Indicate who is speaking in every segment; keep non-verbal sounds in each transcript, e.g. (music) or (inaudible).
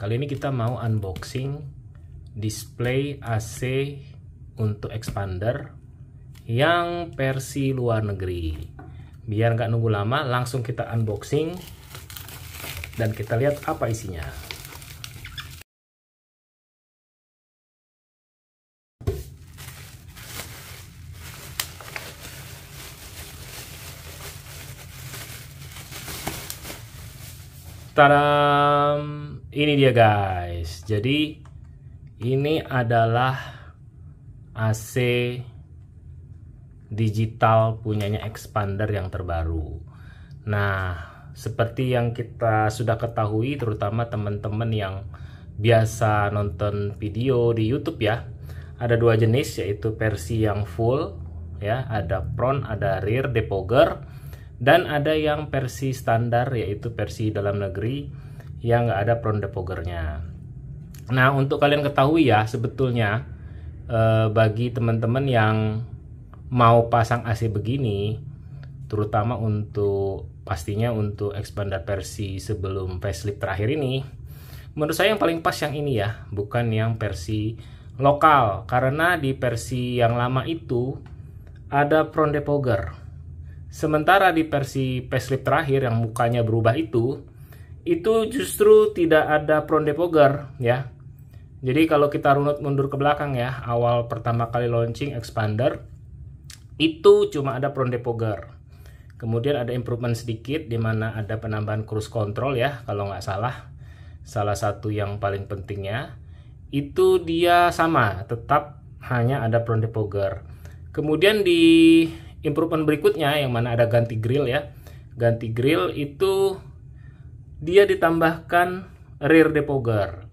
Speaker 1: Kali ini kita mau unboxing display AC untuk expander yang versi luar negeri. Biar nggak nunggu lama, langsung kita unboxing dan kita lihat apa isinya. Tadam! ini dia guys jadi ini adalah AC digital punyanya expander yang terbaru nah seperti yang kita sudah ketahui terutama teman-teman yang biasa nonton video di YouTube ya ada dua jenis yaitu versi yang full ya ada front ada rear depogger dan ada yang versi standar yaitu versi dalam negeri yang nggak ada front depogernya. Nah untuk kalian ketahui ya sebetulnya eh, bagi teman-teman yang mau pasang AC begini, terutama untuk pastinya untuk expander versi sebelum facelift terakhir ini, menurut saya yang paling pas yang ini ya, bukan yang versi lokal karena di versi yang lama itu ada front depoger. Sementara di versi facelift terakhir yang mukanya berubah itu itu justru tidak ada Prone Depoger ya. Jadi kalau kita runut mundur ke belakang ya, awal pertama kali launching Expander itu cuma ada Prone Depoger. Kemudian ada improvement sedikit di mana ada penambahan cruise control ya kalau nggak salah. Salah satu yang paling pentingnya itu dia sama, tetap hanya ada Prone Depoger. Kemudian di improvement berikutnya yang mana ada ganti grill ya. Ganti grill itu dia ditambahkan rear depogger.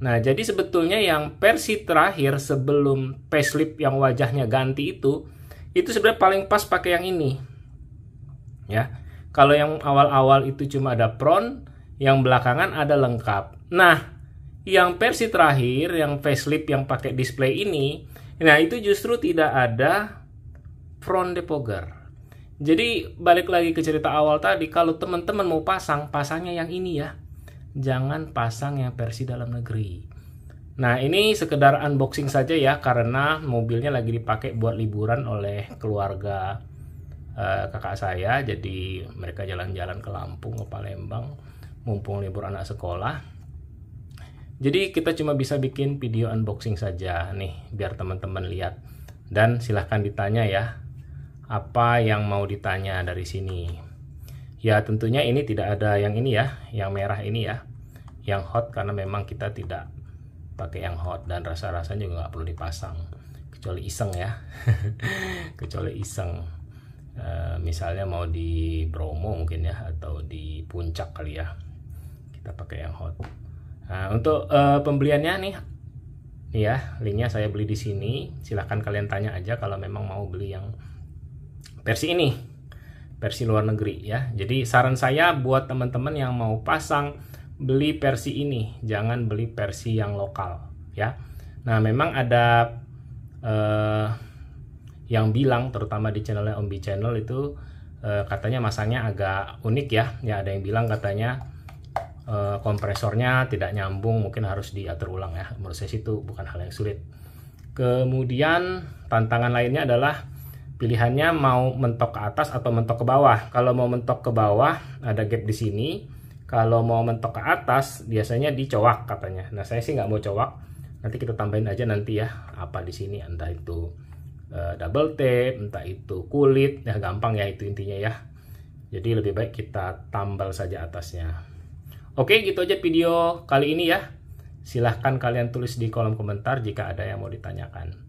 Speaker 1: Nah, jadi sebetulnya yang versi terakhir sebelum facelift yang wajahnya ganti itu, itu sebenarnya paling pas pakai yang ini. Ya. Kalau yang awal-awal itu cuma ada front, yang belakangan ada lengkap. Nah, yang versi terakhir, yang facelift yang pakai display ini, nah itu justru tidak ada front depogger. Jadi balik lagi ke cerita awal tadi, kalau teman-teman mau pasang, pasangnya yang ini ya. Jangan pasang yang versi dalam negeri. Nah ini sekedar unboxing saja ya, karena mobilnya lagi dipakai buat liburan oleh keluarga uh, kakak saya. Jadi mereka jalan-jalan ke Lampung, ke Palembang, mumpung libur anak sekolah. Jadi kita cuma bisa bikin video unboxing saja nih, biar teman-teman lihat. Dan silahkan ditanya ya apa yang mau ditanya dari sini. Ya tentunya ini tidak ada yang ini ya, yang merah ini ya, yang hot karena memang kita tidak pakai yang hot dan rasa-rasanya juga nggak perlu dipasang kecuali iseng ya, (laughs) kecuali iseng. E, misalnya mau di Bromo mungkin ya atau di puncak kali ya, kita pakai yang hot. Nah, untuk e, pembeliannya nih Nih ya linknya saya beli di sini silahkan kalian tanya aja kalau memang mau beli yang versi ini versi luar negeri ya jadi saran saya buat teman-teman yang mau pasang beli versi ini jangan beli versi yang lokal ya nah memang ada eh, yang bilang terutama di channelnya Ombi Channel itu eh, katanya masangnya agak unik ya ya ada yang bilang katanya eh, kompresornya tidak nyambung mungkin harus diatur ulang ya menurut saya itu bukan hal yang sulit kemudian tantangan lainnya adalah Pilihannya mau mentok ke atas atau mentok ke bawah. Kalau mau mentok ke bawah, ada gap di sini. Kalau mau mentok ke atas, biasanya dicowak katanya. Nah, saya sih nggak mau cowak. Nanti kita tambahin aja nanti ya, apa di sini entah itu uh, double tape, entah itu kulit. Nah, gampang ya itu intinya ya. Jadi lebih baik kita tambal saja atasnya. Oke, gitu aja video kali ini ya. Silahkan kalian tulis di kolom komentar jika ada yang mau ditanyakan.